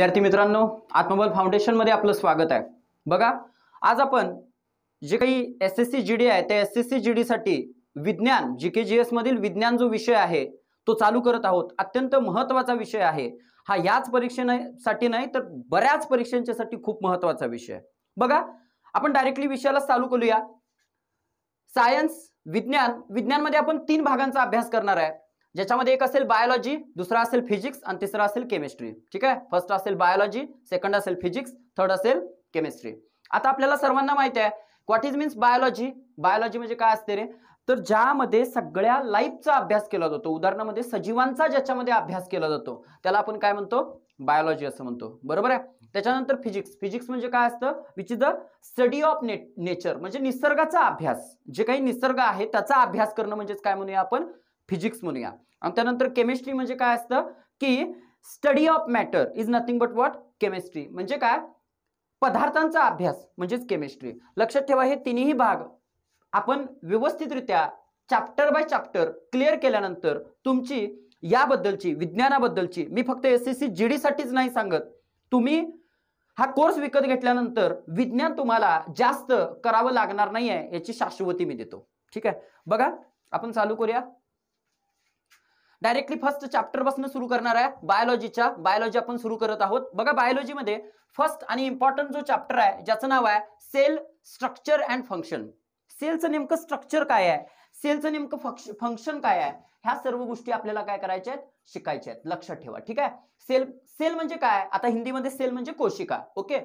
विद्यार्थी मित्रांनो आत्मबल मध्ये आपलं स्वागत आहे बघा आज आपण जे काही S S C G D आहे त्या एस एस सी जी डीसाठी विज्ञान जी के जी मधील विज्ञान जो विषय आहे तो चालू करत आहोत अत्यंत महत्त्वाचा विषय आहे हा याच परीक्षेसाठी नाही तर बऱ्याच परीक्षांच्यासाठी खूप महत्त्वाचा विषय आहे बघा आपण डायरेक्टली विषयाला चालू करूया सायन्स विज्ञान विज्ञानमध्ये आपण तीन भागांचा अभ्यास करणार आहे ज्याच्यामध्ये एक असेल बायोलॉजी दुसरा असेल फिजिक्स आणि तिसरा असेल केमिस्ट्री ठीक आहे फर्स्ट असेल बायोलॉजी सेकंड असेल फिजिक्स थर्ड असेल केमिस्ट्री आता आपल्याला सर्वांना माहिती आहे what is means biology biology म्हणजे काय असते रे तर ज्यामध्ये सगळ्या लाईफचा अभ्यास केला जातो उदाहरणामध्ये सजीवांचा ज्याच्यामध्ये अभ्यास केला जातो त्याला आपण काय म्हणतो बायोलॉजी असं म्हणतो बरोबर आहे त्याच्यानंतर फिजिक्स फिजिक्स म्हणजे काय असतं which is the study of net nature म्हणजे निसर्गाचा अभ्यास जे काही निसर्ग आहे त्याचा अभ्यास करणं म्हणजेच काय म्हणूया आपण फिजिक्स म्हणूया आणि त्यानंतर केमिस्ट्री म्हणजे काय असतं की study of matter is nothing but what chemistry म्हणजे काय पदार्थांचा अभ्यास म्हणजेच केमिस्ट्री लक्षात ठेवा हे तिन्ही भाग आपण व्यवस्थितरित्या चॅप्टर बाय चॅप्टर क्लिअर केल्यानंतर तुमची याबद्दलची विज्ञानाबद्दलची मी फक्त एस एस सी जी डीसाठीच नाही सांगत तुम्ही हा कोर्स विकत घेतल्यानंतर विज्ञान तुम्हाला जास्त करावं लागणार नाही आहे याची शाश्वती मी देतो ठीक आहे बघा आपण चालू करूया डायरेक्टली फर्स्ट चॅप्टर पासून सुरू करणार आहे बायोलॉजीच्या बायोलॉजी आपण सुरू करत आहोत बघा बायोलॉजीमध्ये फर्स्ट आणि इम्पॉर्टंट जो चॅप्टर आहे ज्याचं नाव आहे सेल स्ट्रक्चर अँड फंक्शन सेलचं नेमकं स्ट्रक्चर काय आहे सेलचं नेमकं फंक्शन काय आहे ह्या सर्व गोष्टी आपल्याला काय करायच्या आहेत शिकायच्या आहेत लक्षात ठेवा ठीक आहे सेल सेल म्हणजे काय आता हिंदीमध्ये सेल म्हणजे कोशिका ओके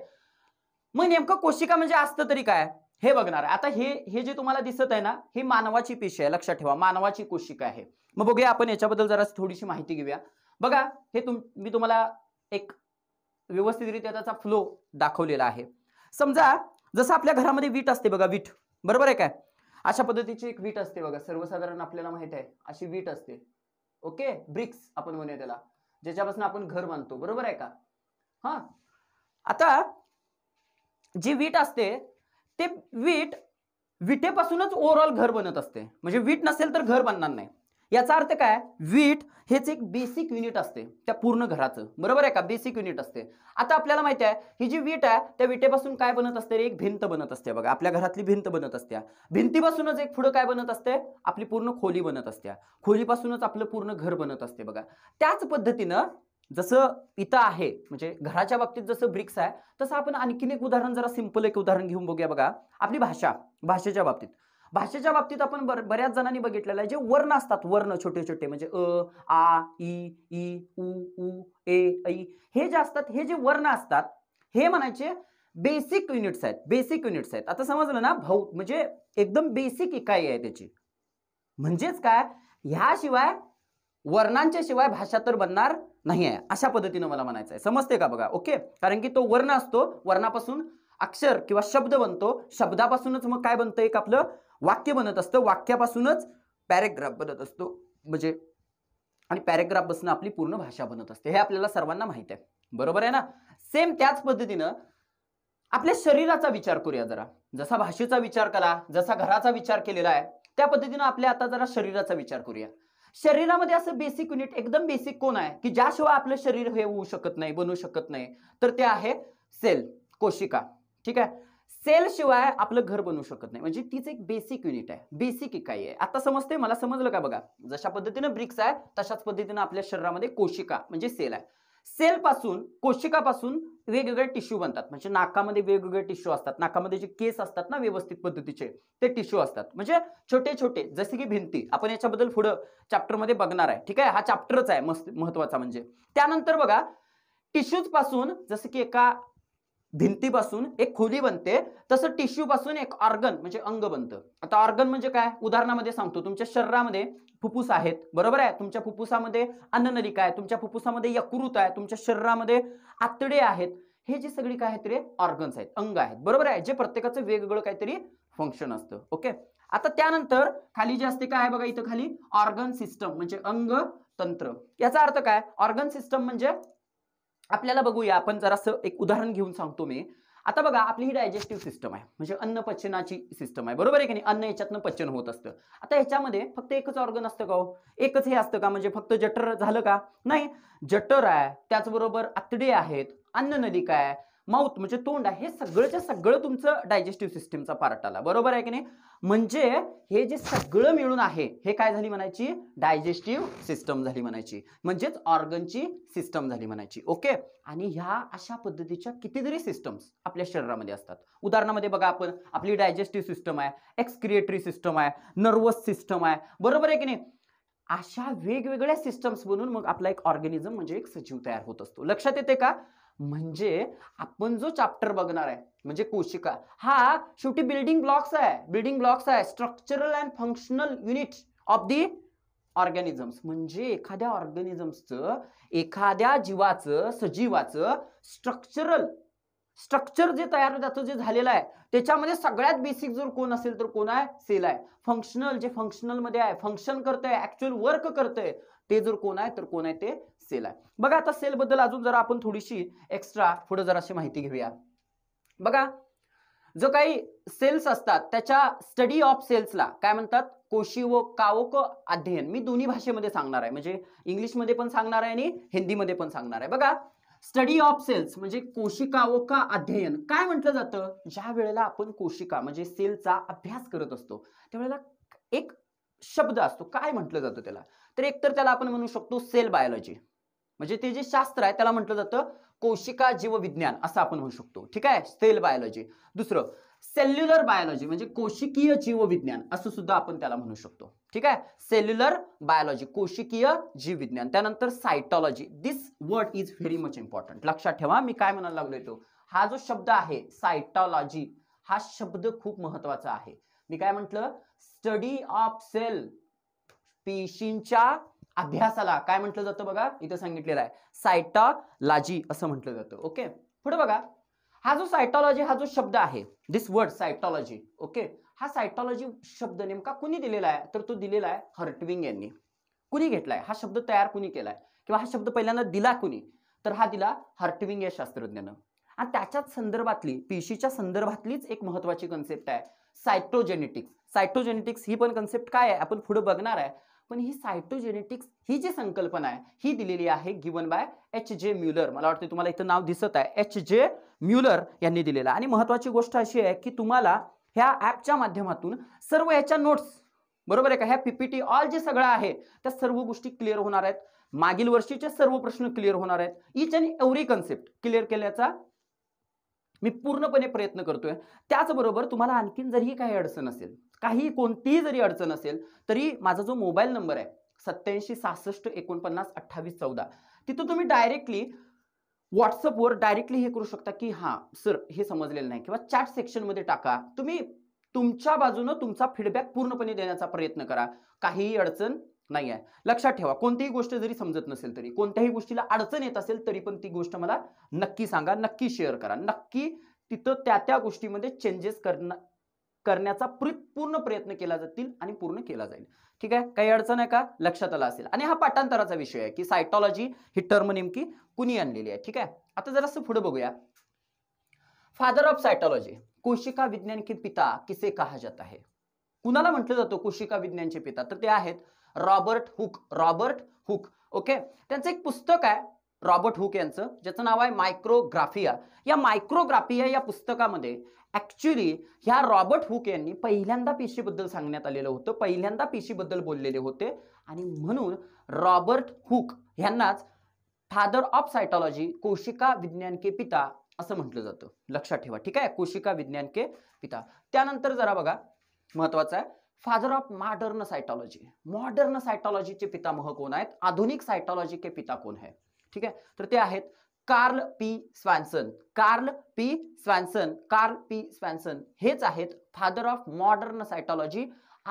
मग नेमकं कोशिका म्हणजे असतं तरी काय हे बघणार आता हे हे जे तुम्हाला दिसत आहे ना ही मानवाची पेशी आहे लक्षात ठेवा मानवाची कोशिका आहे मग बघूया आपण याच्याबद्दल जरा थोडीशी माहिती घेऊया बघा हे तुम मी तुम्हाला एक व्यवस्थितरित्या त्याचा फ्लो दाखवलेला आहे समजा जसं आपल्या घरामध्ये वीट असते बघा वीट बरोबर आहे काय अशा पद्धतीची एक वीट असते बघा सर्वसाधारण आपल्याला माहित आहे अशी वीट असते ओके ब्रिक्स आपण म्हणूया त्याला ज्याच्यापासून आपण घर बांधतो बरोबर आहे का हा आता जी वीट असते ते वीट विटेपासूनच ओव्हरऑल घर बनत असते म्हणजे वीट नसेल तर घर बनणार नाही याचा अर्थ काय वीट हेच एक बेसिक युनिट असते त्या पूर्ण घराचं बरोबर आहे का बेसिक युनिट असते आता आपल्याला माहिती आहे ही जी वीट आहे त्या विटेपासून काय बनत असते एक भिंत बनत असते बघा आपल्या घरातली भिंत बनत असते भिंतीपासूनच एक पुढं काय बनत असते आपली पूर्ण खोली बनत असते खोलीपासूनच आपलं पूर्ण घर बनत असते बघा त्याच पद्धतीनं जसं इथं आहे म्हणजे घराच्या बाबतीत जसं ब्रिक्स आहे तसं आपण आणखीन एक उदाहरण जरा सिंपल एक उदाहरण घेऊन बघूया बघा आपली भाषा भाषेच्या बाबतीत भाषेच्या बाबतीत आपण बऱ्याच जणांनी बघितलेलं आहे जे वर्ण असतात वर्ण छोटे छोटे म्हणजे अ आ ई ई उ उ ए ऐ हे जे असतात हे जे वर्ण असतात हे म्हणायचे बेसिक युनिट्स आहेत बेसिक युनिट्स आहेत आता समजलं ना भाऊ म्हणजे एकदम बेसिक इकाई आहे त्याची म्हणजेच काय ह्याशिवाय वर्णांच्या शिवाय भाषा तर बनणार नाही आहे अशा पद्धतीनं मला म्हणायचं आहे समजते का बघा ओके कारण की तो वर्ण असतो वर्णापासून अक्षर किंवा शब्द बनतो शब्दापासूनच मग काय बनतं एक आपलं वाक्य बनत असतं वाक्यापासूनच पॅरेग्राफ बनत असतो म्हणजे आणि पॅरेग्राफ बसणं आपली पूर्ण भाषा बनत असते हे आपल्याला सर्वांना माहीत आहे बरोबर आहे ना सेम त्याच पद्धतीनं आपल्या शरीराचा विचार करूया जरा जसा भाषेचा विचार करा जसा घराचा विचार केलेला आहे त्या पद्धतीनं आपल्या आता जरा शरीराचा विचार करूया शरीरामध्ये असं बेसिक युनिट एकदम बेसिक कोण आहे की ज्याशिवाय आपलं शरीर हे होऊ शकत नाही बनू शकत नाही तर ते आहे सेल कोशिका ठीक आहे सेल शिवाय आपलं घर बनू शकत नाही म्हणजे तीच एक बेसिक युनिट आहे बेसिक इकाई आहे आता समजते मला समजलं का बघा जशा पद्धतीनं ब्रिक्स आहे तशाच पद्धतीनं आपल्या शरीरामध्ये कोशिका म्हणजे सेल आहे सेलपासून कोशिकापासून वेगवेगळे टिश्यू बनतात म्हणजे नाकामध्ये वेगवेगळे टिश्यू असतात नाकामध्ये जे केस असतात ना व्यवस्थित पद्धतीचे ते टिश्यू असतात म्हणजे छोटे छोटे जसे की भिंती आपण याच्याबद्दल पुढं चॅप्टरमध्ये बघणार आहे ठीक आहे हा चॅप्टरच आहे मस्त महत्वाचा म्हणजे त्यानंतर बघा टिश्यूज पासून जसं की एका भिंतीपासून एक खोली बनते तसं टिश्यू पासून एक ऑर्गन म्हणजे अंग बनतं आता ऑर्गन म्हणजे काय उदाहरणामध्ये सांगतो तुमच्या शरीरामध्ये फुफ्फुस आहेत बरोबर आहे तुमच्या फुफ्फुसामध्ये अन्ननलिका आहे तुमच्या फुफ्फुसामध्ये यकृत आहे तुमच्या शरीरामध्ये आतडे आहेत हे जे सगळी काय आहेत ऑर्गन्स आहेत अंग आहेत बरोबर आहे जे प्रत्येकाचं वेगवेगळं काहीतरी फंक्शन असतं ओके आता त्यानंतर खाली जे असते काय आहे बघा इथं खाली ऑर्गन सिस्टम म्हणजे अंग तंत्र याचा अर्थ काय ऑर्गन सिस्टम म्हणजे आपल्याला बघूया आपण जरासं एक उदाहरण घेऊन सांगतो मी आता बघा आपली ही डायजेस्टिव्ह सिस्टम आहे म्हणजे अन्न पचनाची सिस्टम आहे बरोबर आहे की नाही अन्न याच्यातनं पचन होत असतं आता याच्यामध्ये फक्त एकच ऑर्गन असतं का हो एकच हे असतं का म्हणजे फक्त जठर झालं का नाही जठर आहे त्याचबरोबर आतडे आहेत अन्न नलिका आहे माउथ म्हणजे तोंड आहे हे सगळंच्या सगळं तुमचं डायजेस्टिव्ह सिस्टीमचा पार्ट आला बरोबर आहे की नाही म्हणजे हे जे सगळं मिळून आहे हे काय झाली म्हणायची डायजेस्टिव्ह सिस्टम झाली म्हणायची म्हणजेच ऑर्गनची सिस्टम झाली म्हणायची ओके आणि ह्या अशा पद्धतीच्या कितीतरी सिस्टम्स आपल्या शरीरामध्ये असतात उदाहरणामध्ये बघा आपण आपली डायजेस्टिव्ह सिस्टम आहे एक्सक्रिएटरी सिस्टम आहे नर्वस सिस्टम आहे बरोबर आहे की नाही अशा वेगवेगळ्या सिस्टम्स बनून मग आपला एक ऑर्गॅनिझम म्हणजे एक सजीव तयार होत असतो लक्षात येते का म्हणजे आपण जो चॅप्टर बघणार आहे म्हणजे कोशिका हा शेवटी बिल्डिंग ब्लॉक्स आहे बिल्डिंग ब्लॉक्स आहे structural and functional unit of the organisms म्हणजे एखाद्या ऑर्गॅनिझम्सचं एखाद्या जीवाचं सजीवाचं स्ट्रक्चरल स्ट्रक्चर जे तयार त्याचं जे झालेलं आहे त्याच्यामध्ये सगळ्यात बेसिक जर कोण असेल तर कोण आहे सेल आहे फंक्शनल जे मध्ये आहे फंक्शन करतंय ऍक्च्युअल वर्क करतंय ते जर कोण आहे तर कोण आहे ते सेल आहे बघा आता सेलबद्दल अजून जरा आपण थोडीशी एक्स्ट्रा पुढे जराशी अशी माहिती घेऊया बघा जो काही सेल्स असतात त्याच्या स्टडी ऑफ सेल्सला काय म्हणतात कोशी व कावक अध्ययन मी दोन्ही भाषेमध्ये सांगणार आहे म्हणजे इंग्लिशमध्ये पण सांगणार आहे आणि हिंदीमध्ये पण सांगणार आहे बघा स्टडी ऑफ सेल्स म्हणजे कोशिकावका अध्ययन काय म्हटलं जातं ज्या वेळेला आपण कोशिका म्हणजे सेलचा अभ्यास करत असतो त्यावेळेला एक शब्द असतो काय म्हटलं जातं त्याला तर एकतर त्याला आपण म्हणू शकतो सेल बायोलॉजी म्हणजे ते जे शास्त्र आहे त्याला म्हटलं जातं कोशिका जीवविज्ञान असं आपण म्हणू शकतो ठीक आहे सेल बायोलॉजी दुसरं सेल्युलर बायोलॉजी म्हणजे कोशिकीय जीवविज्ञान असं सुद्धा आपण त्याला म्हणू शकतो ठीक आहे सेल्युलर बायोलॉजी कोशिकीय जीवविज्ञान त्यानंतर cytology this word is very much important लक्षात ठेवा मी काय म्हणायला लागलो येतो हा जो शब्द आहे सायटॉलॉजी हा शब्द खूप महत्वाचा आहे मी काय म्हटलं स्टडी ऑफ सेल पेशींच्या अभ्यासाला काय म्हटलं जातं बघा इथं सांगितलेलं आहे सायटॉलॉजी असं म्हटलं जातं ओके पुढे बघा हा जो सायटॉलॉजी हा जो शब्द आहे दिस वर्ड सायटॉलॉजी ओके हा सायटॉलॉजी शब्द नेमका कुणी दिलेला आहे तर तो दिलेला आहे हर्टविंग यांनी कुणी घेतलाय हा शब्द तयार कुणी केलाय किंवा हा शब्द पहिल्यांदा दिला कुणी तर हा दिला हर्टविंग या शास्त्रज्ञानं आणि त्याच्याच संदर्भातली पेशीच्या संदर्भातलीच एक महत्वाची कन्सेप्ट आहे सायटोजेनेटिक्स सायटोजेनेटिक्स ही पण कन्सेप्ट काय आहे आपण पुढे बघणार आहे पण ही सायटोजेनेटिक्स ही जी संकल्पना आहे ही दिलेली आहे given by H J Muller मला वाटतं तुम्हाला इथं नाव दिसत आहे एच जे म्युलर यांनी दिलेलं आणि महत्वाची गोष्ट अशी आहे की तुम्हाला ह्या ॲपच्या माध्यमातून सर्व याच्या नोट्स बरोबर आहे का ह्या पीपीटी ऑल जे सगळं आहे त्या सर्व गोष्टी क्लिअर होणार आहेत मागील वर्षीचे सर्व प्रश्न क्लिअर होणार आहेत each and every concept clear केल्याचा मी पूर्णपणे प्रयत्न करतोय त्याचबरोबर तुम्हाला आणखीन जरी काही अडचण असेल काही कोणतीही जरी अडचण असेल तरी माझा जो मोबाईल नंबर आहे सत्याऐंशी सहासष्ट एकोणपन्नास अठ्ठावीस चौदा तिथं तुम्ही डायरेक्टली व्हॉट्सअपवर डायरेक्टली हे करू शकता की हां सर हे समजलेलं नाही किंवा चॅट सेक्शनमध्ये टाका तुम्ही तुमच्या बाजूनं तुमचा फीडबॅक पूर्णपणे देण्याचा प्रयत्न करा काहीही अडचण नाही आहे लक्षात ठेवा कोणतीही गोष्ट जरी समजत नसेल तरी कोणत्याही गोष्टीला अडचण येत असेल तरी पण ती गोष्ट मला नक्की सांगा नक्की शेअर करा नक्की तिथं त्या त्या गोष्टीमध्ये चेंजेस करणं करण्याचा पूर्ण प्रयत्न केला जातील आणि पूर्ण केला जाईल ठीक आहे काही अडचण आहे का लक्षात आला असेल आणि हा पाठांतराचा विषय आहे की सायटॉलॉजी ही टर्म नेमकी कुणी आणलेली आहे ठीक आहे आता असं पुढे बघूया फादर ऑफ सायटॉलॉजी कोशिका विज्ञान की पिता किसे कहा जात आहे कुणाला म्हटलं जातो कोशिका विज्ञानचे पिता तर ते आहेत Robert Hooke Robert Hooke okay त्यांचं एक पुस्तक आहे रॉबर्ट हुक यांचं ज्याचं नाव आहे मायक्रोग्राफिया या मायक्रोग्राफिया या पुस्तकामध्ये ॲक्च्युली ह्या रॉबर्ट हुक यांनी पहिल्यांदा पेशीबद्दल सांगण्यात आलेलं होतं पहिल्यांदा पेशीबद्दल बोललेले होते आणि म्हणून रॉबर्ट हुक यांनाच फादर ऑफ सायटॉलॉजी कोशिका विज्ञान के पिता असं म्हटलं जातं लक्षात ठेवा ठीक आहे कोशिका विज्ञान के पिता त्यानंतर जरा बघा महत्वाचं आहे father of modern cytology modern सायटॉलॉजीचे पितामह कोण आहेत आधुनिक सायटॉलॉजी के पिता कोण आहे ठीक आहे तर ते आहेत Carl P Swanson Carl P Swanson Carl P Swanson हेच आहेत फादर ऑफ मॉडर्न सायटॉलॉजी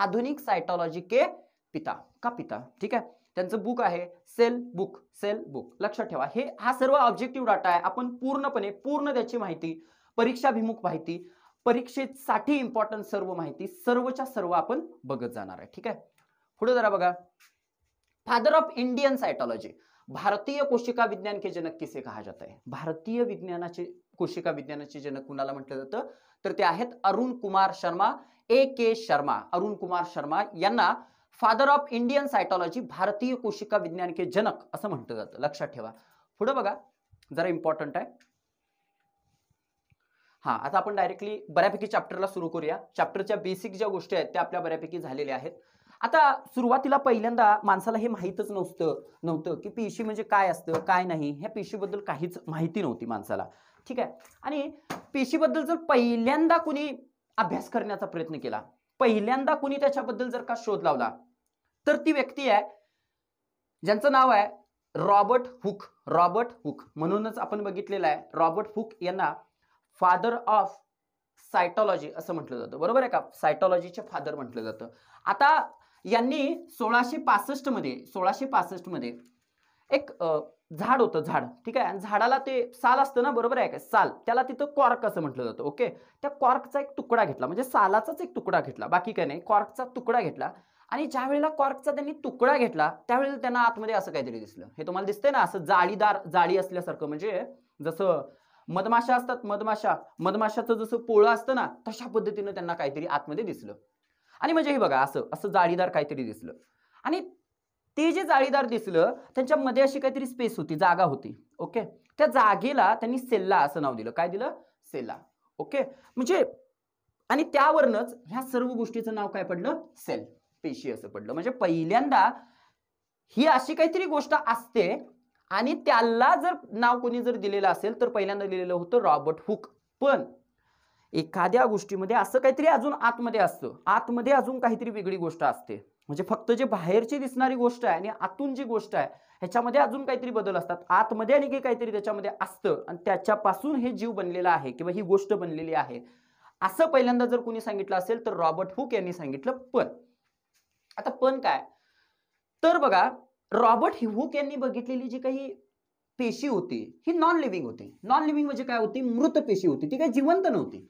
आधुनिक सायटॉलॉजी के पिता का पिता ठीक आहे त्यांचं बुक आहे सेल बुक सेल बुक लक्षात ठेवा हे हा सर्व ऑब्जेक्टिव्ह डाटा आहे आपण पूर्णपणे पूर्ण त्याची माहिती परीक्षाभिमुख माहिती परीक्षेसाठी इम्पॉर्टंट सर्व माहिती सर्वच्या सर्व आपण बघत जाणार आहे ठीक आहे पुढे जरा बघा फादर ऑफ इंडियन सायटॉलॉजी भारतीय कोशिका विज्ञान के जनक किसे कहा जात आहे भारतीय विज्ञानाचे कोशिका विज्ञानाचे जनक कुणाला म्हटलं जातं तर ते आहेत अरुण कुमार शर्मा ए के शर्मा अरुण कुमार शर्मा यांना फादर ऑफ इंडियन सायटॉलॉजी भारतीय कोशिका विज्ञान के जनक असं म्हटलं जातं लक्षात ठेवा पुढे बघा जरा इम्पॉर्टंट आहे हा आता आपण डायरेक्टली बऱ्यापैकी चॅप्टरला सुरू करूया चॅप्टरच्या बेसिक ज्या गोष्टी आहेत त्या आपल्या बऱ्यापैकी झालेल्या आहेत आता सुरुवातीला पहिल्यांदा माणसाला हे माहीतच नव्हतं नव्हतं की पेशी म्हणजे काय असतं काय नाही ह्या पेशीबद्दल काहीच माहिती नव्हती माणसाला ठीक आहे आणि पेशीबद्दल जर पहिल्यांदा कुणी अभ्यास करण्याचा प्रयत्न केला पहिल्यांदा कुणी त्याच्याबद्दल जर का शोध लावला तर ती व्यक्ती आहे ज्यांचं नाव आहे रॉबर्ट हुक रॉबर्ट हुक म्हणूनच आपण बघितलेलं आहे रॉबर्ट हुक यांना फादर ऑफ सायटॉलॉजी असं म्हटलं जातं बरोबर आहे का सायटॉलॉजीचे फादर म्हटलं जातं आता यांनी सोळाशे मध्ये सोळाशे मध्ये एक झाड होतं झाड ठीक आहे आणि झाडाला ते साल असतं ना बरोबर आहे का साल त्याला तिथं कॉर्क असं म्हटलं जातं ओके त्या कॉर्कचा एक तुकडा घेतला म्हणजे सालाचाच एक तुकडा घेतला बाकी काय नाही कॉर्कचा तुकडा घेतला आणि ज्या वेळेला कॉर्कचा त्यांनी तुकडा घेतला त्यावेळेला त्यांना आतमध्ये असं काहीतरी दिसलं हे तुम्हाला दिसतंय ना असं जाळीदार जाळी असल्यासारखं म्हणजे जसं मधमाशा असतात मधमाशा मधमाशाचं जसं पोळं असतं ना तशा पद्धतीनं त्यांना काहीतरी आतमध्ये दिसलं आणि म्हणजे हे बघा असं असं जाळीदार काहीतरी दिसलं आणि ते जे जाळीदार दिसलं त्यांच्यामध्ये अशी काहीतरी स्पेस होती जागा होती ओके त्या जागेला त्यांनी सेल्ला असं नाव दिलं काय दिलं सेल्ला ओके म्हणजे आणि त्यावरनच ह्या सर्व गोष्टीचं नाव काय पडलं सेल पेशी असं पडलं म्हणजे पहिल्यांदा ही अशी काहीतरी गोष्ट असते आणि त्याला जर नाव कोणी जर दिलेलं असेल तर पहिल्यांदा लिहिलेलं होतं रॉबर्ट हुक पण एखाद्या गोष्टीमध्ये असं काहीतरी अजून आतमध्ये असतं आतमध्ये अजून काहीतरी वेगळी गोष्ट असते म्हणजे फक्त जे बाहेरची दिसणारी गोष्ट आहे आणि आतून जी गोष्ट आहे ह्याच्यामध्ये अजून काहीतरी बदल असतात आतमध्ये आणि काहीतरी त्याच्यामध्ये असतं आणि त्याच्यापासून हे जीव बनलेला आहे किंवा ही गोष्ट बनलेली आहे असं पहिल्यांदा जर कोणी सांगितलं असेल तर रॉबर्ट हुक यांनी सांगितलं पण आता पण काय तर बघा रॉबर्ट हिवूक यांनी बघितलेली जी काही पेशी होती ही नॉन लिव्हिंग होती नॉन लिव्हिंग म्हणजे काय होती मृत पेशी होती ती काही जिवंत नव्हती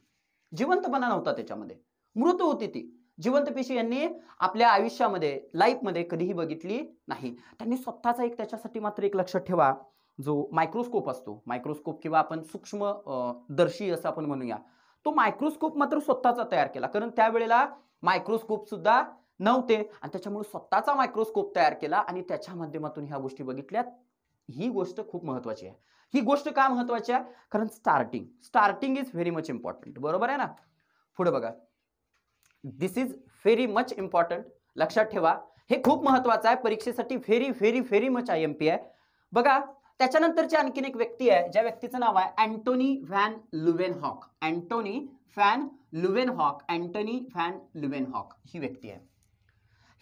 जिवंतपणा नव्हता त्याच्यामध्ये मृत होती ती जिवंत पेशी यांनी आपल्या आयुष्यामध्ये लाईफमध्ये कधीही बघितली नाही त्यांनी स्वतःचा एक त्याच्यासाठी मात्र एक लक्षात ठेवा जो मायक्रोस्कोप असतो मायक्रोस्कोप किंवा आपण सूक्ष्म दर्शी असं आपण म्हणूया तो मायक्रोस्कोप मात्र स्वतःचा तयार केला कारण त्यावेळेला मायक्रोस्कोप सुद्धा नव्हते आणि त्याच्यामुळे स्वतःचा मायक्रोस्कोप तयार केला आणि त्याच्या माध्यमातून ह्या गोष्टी बघितल्यात ही गोष्ट खूप महत्वाची आहे ही गोष्ट का महत्वाची आहे कारण starting starting is very much important बरोबर आहे ना पुढे बघा this is very much important लक्षात ठेवा हे खूप महत्वाचं आहे परीक्षेसाठी very very very much I M P आहे बघा त्याच्यानंतरची आणखीन एक व्यक्ती आहे ज्या व्यक्तीचं नाव आहे Antonie van Leeuwenhoek Antonie van Leeuwenhoek Antonie van Leeuwenhoek ही व्यक्ती आहे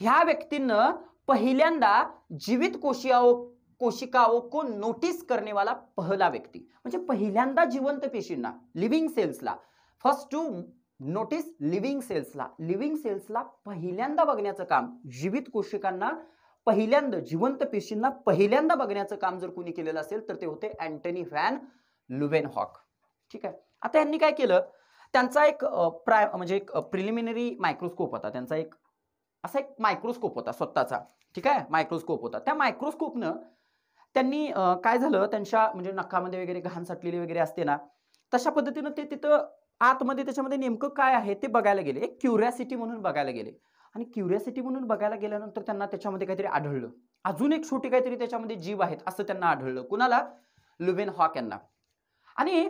ह्या व्यक्तींना पहिल्यांदा जीवित कोशियाओ कोशिकाओ को नोटीस करनेवाला पहिला व्यक्ती म्हणजे पहिल्यांदा जिवंत पेशींना लिव्हिंग सेल्सला फर्स्ट टू नोटीस लिव्हिंग सेल्सला लिव्हिंग सेल्सला पहिल्यांदा बघण्याचं काम जीवित कोशिकांना पहिल्यांदा जिवंत पेशींना पहिल्यांदा बघण्याचं काम जर कोणी केलेलं असेल तर ते होते अँटनी व्हॅन हॉक ठीक आहे आता यांनी काय केलं त्यांचा एक प्राय म्हणजे एक प्रिलिमिनरी मायक्रोस्कोप होता त्यांचा एक असा एक मायक्रोस्कोप होता स्वतःचा ठीक आहे मायक्रोस्कोप होता त्या मायक्रोस्कोपनं त्यांनी काय झालं त्यांच्या म्हणजे नखामध्ये वगैरे घाण साठलेली वगैरे असते ना तशा पद्धतीनं ते तिथं आतमध्ये त्याच्यामध्ये नेमकं काय आहे ते बघायला गेले एक क्युरियासिटी म्हणून बघायला गेले आणि क्युरियासिटी म्हणून बघायला गेल्यानंतर त्यांना त्याच्यामध्ये काहीतरी आढळलं अजून एक छोटी काहीतरी त्याच्यामध्ये जीव आहेत असं त्यांना आढळलं कुणाला लुबेन हॉक यांना आणि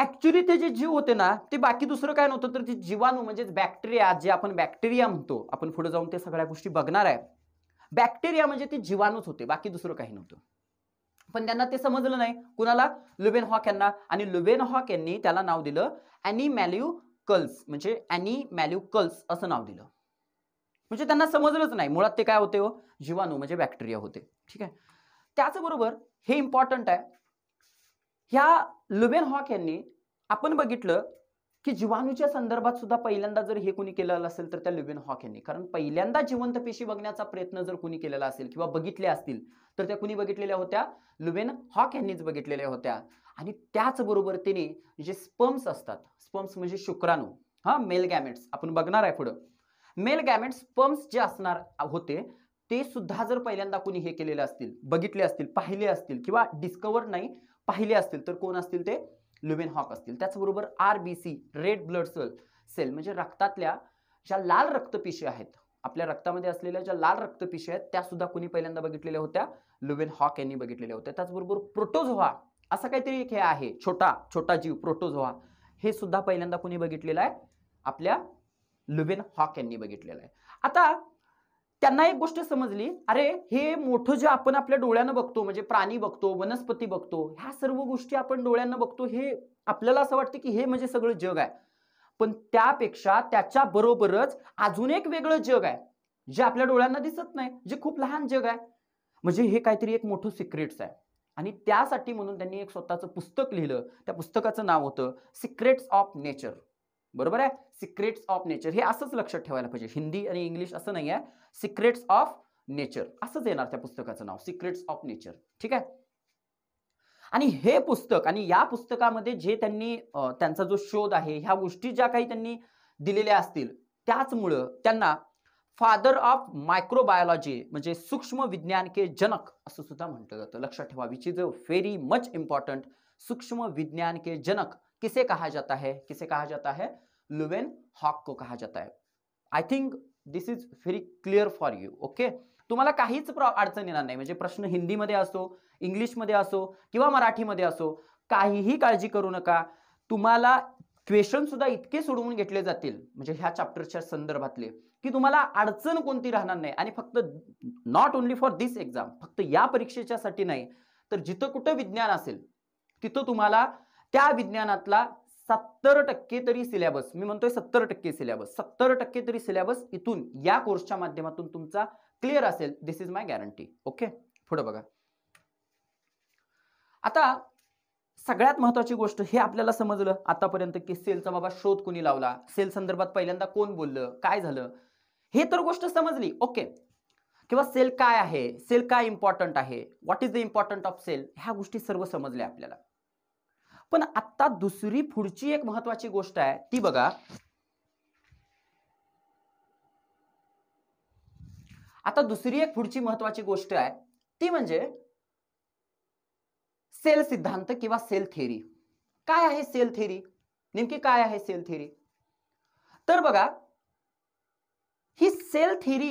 ऍक्च्युली ते जे जीव होते ना ते बाकी दुसरं काय नव्हतं तर ते जीवाणू म्हणजेच बॅक्टेरिया जे आपण बॅक्टेरिया म्हणतो आपण पुढे जाऊन ते सगळ्या गोष्टी बघणार आहे बॅक्टेरिया म्हणजे ते जीवाणूच होते बाकी दुसरं काही नव्हतं पण त्यांना ते समजलं नाही कुणाला लुबेन हॉक यांना आणि लुबेन हॉक यांनी त्याला नाव दिलं अॅनिमॅल्यू कल्स म्हणजे अॅनिमॅल्यू कल्स असं नाव दिलं म्हणजे त्यांना समजलंच नाही मुळात ते काय होते हो जीवाणू म्हणजे बॅक्टेरिया होते ठीक आहे त्याचबरोबर हे इम्पॉर्टंट आहे ह्या लुबेन हॉक यांनी आपण बघितलं की जीवाणूच्या संदर्भात सुद्धा पहिल्यांदा जर हे कोणी केलेलं असेल तर त्या लुबेन हॉक यांनी कारण पहिल्यांदा जिवंत पेशी बघण्याचा प्रयत्न जर कोणी केलेला असेल किंवा बघितल्या असतील तर त्या कुणी बघितलेल्या होत्या लुबेन हॉक यांनीच बघितलेल्या होत्या आणि त्याचबरोबर तिने जे स्पम्स असतात स्पम्स म्हणजे शुक्राणू हा मेल गॅमेट्स आपण बघणार आहे पुढं मेल गॅमेट्स स्पम्स जे असणार होते ते सुद्धा जर पहिल्यांदा कोणी हे केलेले असतील बघितले असतील पाहिले असतील किंवा डिस्कवर नाही पाहिले असतील तर कोण असतील ते लुबेन हॉक असतील त्याचबरोबर R B C red blood cell cell म्हणजे रक्तातल्या ज्या लाल रक्तपिशी आहेत आपल्या रक्तामध्ये असलेल्या ज्या लाल रक्तपिशी आहेत त्या सुद्धा कोणी पहिल्यांदा बघितलेल्या होत्या लुबेन हॉक यांनी बघितलेल्या होत्या त्याचबरोबर प्रोटोझोहा असा काहीतरी एक हे आहे छोटा छोटा जीव प्रोटोझोहा हे सुद्धा पहिल्यांदा कोणी बघितलेलं आहे आपल्या लुबेन हॉक यांनी बघितलेलं आहे आता त्यांना एक गोष्ट समजली अरे हे मोठं जे आपण आपल्या डोळ्यानं बघतो म्हणजे प्राणी बघतो वनस्पती बघतो ह्या सर्व गोष्टी आपण डोळ्यानं बघतो हे आपल्याला असं वाटतं की हे म्हणजे सगळं जग आहे पण त्यापेक्षा त्याच्या बरोबरच अजून एक वेगळं जग आहे जे आपल्या डोळ्यांना दिसत नाही जे खूप लहान जग आहे म्हणजे हे काहीतरी एक मोठं सिक्रेट्स आहे आणि त्यासाठी म्हणून त्यांनी एक स्वतःचं पुस्तक लिहिलं त्या पुस्तकाचं नाव होतं सिक्रेट्स ऑफ नेचर बरोबर आहे सिक्रेट्स ऑफ नेचर हे असंच लक्षात ठेवायला पाहिजे हिंदी आणि इंग्लिश असं नाही आहे सिक्रेट्स ऑफ नेचर असंच येणार त्या पुस्तकाचं नाव सिक्रेट्स ऑफ नेचर ठीक आहे आणि हे पुस्तक आणि या पुस्तकामध्ये जे त्यांनी त्यांचा जो शोध आहे ह्या गोष्टी ज्या काही त्यांनी दिलेल्या असतील त्याचमुळं त्यांना फादर ऑफ मायक्रोबायोलॉजी म्हणजे सूक्ष्म विज्ञान के जनक असं सुद्धा म्हटलं जातं लक्षात ठेवा which is a very much important सूक्ष्म विज्ञान के जनक किसे कहा जाता है किसे कहा जाता है लुवेन हॉक को कहा जाता है I think this is very clear for you okay तुम्हाला काहीच प्रॉ अडचण येणार नाही म्हणजे प्रश्न हिंदीमध्ये असो इंग्लिशमध्ये असो किंवा मराठीमध्ये असो काहीही काळजी करू नका तुम्हाला क्वेश्चन सुद्धा इतके सोडवून घेतले जातील म्हणजे ह्या चॅप्टरच्या संदर्भातले की तुम्हाला अडचण कोणती राहणार नाही आणि फक्त not only for this exam फक्त या परीक्षेच्यासाठी नाही तर जिथं कुठं विज्ञान असेल तिथं तुम्हाला त्या विज्ञानातला सत्तर टक्के तरी सिलेबस मी म्हणतोय सत्तर टक्के सिलेबस सत्तर टक्के तरी सिलेबस इथून या कोर्सच्या माध्यमातून तुमचा क्लिअर असेल this is my guarantee okay पुढे बघा आता सगळ्यात महत्वाची गोष्ट हे आपल्याला समजलं आतापर्यंत की सेलचा बाबा शोध कोणी लावला सेल संदर्भात पहिल्यांदा कोण बोललं काय झालं हे तर गोष्ट समजली ओके किंवा सेल काय आहे सेल काय इम्पॉर्टंट आहे what is the important of cell ह्या गोष्टी सर्व समजल्या आपल्याला पण आत्ता दुसरी पुढची एक महत्वाची गोष्ट आहे ती बघा आता दुसरी एक पुढची महत्वाची गोष्ट आहे ती म्हणजे सेल सिद्धांत किंवा सेल थेरी काय आहे सेल थेरी नेमकी काय आहे सेल थेरी तर बघा ही सेल थेरी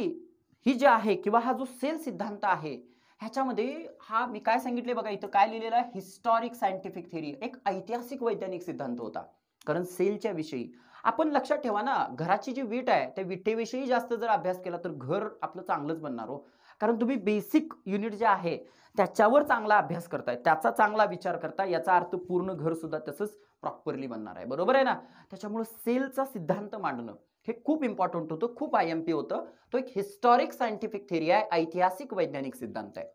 ही जी आहे किंवा हा जो सेल सिद्धांत आहे ह्याच्यामध्ये हा मी काय सांगितले बघा इथं काय लिहिलेलं आहे हिस्टॉरिक सायंटिफिक थेरी एक ऐतिहासिक वैज्ञानिक सिद्धांत होता कारण सेलच्या विषयी आपण लक्षात ठेवा ना घराची जी विट आहे त्या विटेविषयी जास्त जर अभ्यास केला तर घर आपलं चांगलंच बनणार हो कारण तुम्ही बेसिक युनिट जे आहे त्याच्यावर चांगला अभ्यास करताय त्याचा चांगला विचार करताय याचा अर्थ पूर्ण घर सुद्धा तसंच प्रॉपरली बनणार आहे बरोबर आहे ना त्याच्यामुळे सेलचा सिद्धांत मांडणं हे खूप इम्पॉर्टंट होतं खूप आय एम पी होतं तो एक हिस्टॉरिक सायंटिफिक थिअरी आहे ऐतिहासिक वैज्ञानिक सिद्धांत आहे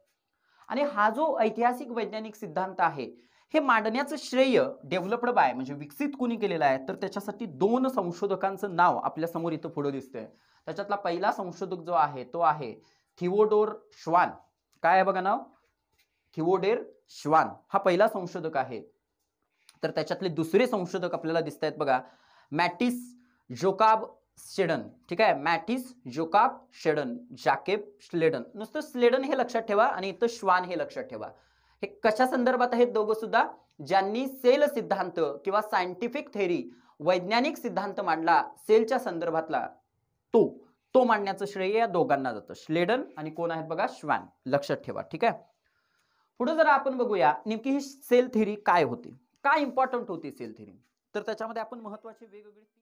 आणि हा जो ऐतिहासिक वैज्ञानिक सिद्धांत आहे हे मांडण्याचं श्रेय डेव्हलप्ड बाय म्हणजे विकसित कुणी केलेलं आहे तर त्याच्यासाठी दोन संशोधकांचं नाव आपल्या समोर इथं पुढे दिसतंय त्याच्यातला पहिला संशोधक जो आहे तो आहे थिओडोर श्वान काय आहे बघा नाव थिओडेर श्वान हा पहिला संशोधक आहे तर त्याच्यातले दुसरे संशोधक आपल्याला दिसत आहेत बघा मॅटिस जोकाब शेडन ठीक आहे Matthias Jakob Schleiden Jakob Schleiden नुसतं स्लेडन हे लक्षात ठेवा आणि इथं श्वान हे लक्षात ठेवा हे कशा संदर्भात आहेत दोघं सुद्धा ज्यांनी सेल सिद्धांत किंवा सायंटिफिक थेरी वैज्ञानिक सिद्धांत मांडला सेलच्या संदर्भातला तो तो मांडण्याचं श्रेय या दोघांना जातं श्लेडन आणि कोण आहेत बघा श्वान लक्षात ठेवा ठीक आहे पुढे जर आपण बघूया नेमकी ही सेल थेरी काय होती काय इम्पॉर्टंट होती सेल थेरी तर त्याच्यामध्ये आपण महत्वाची वेगवेगळे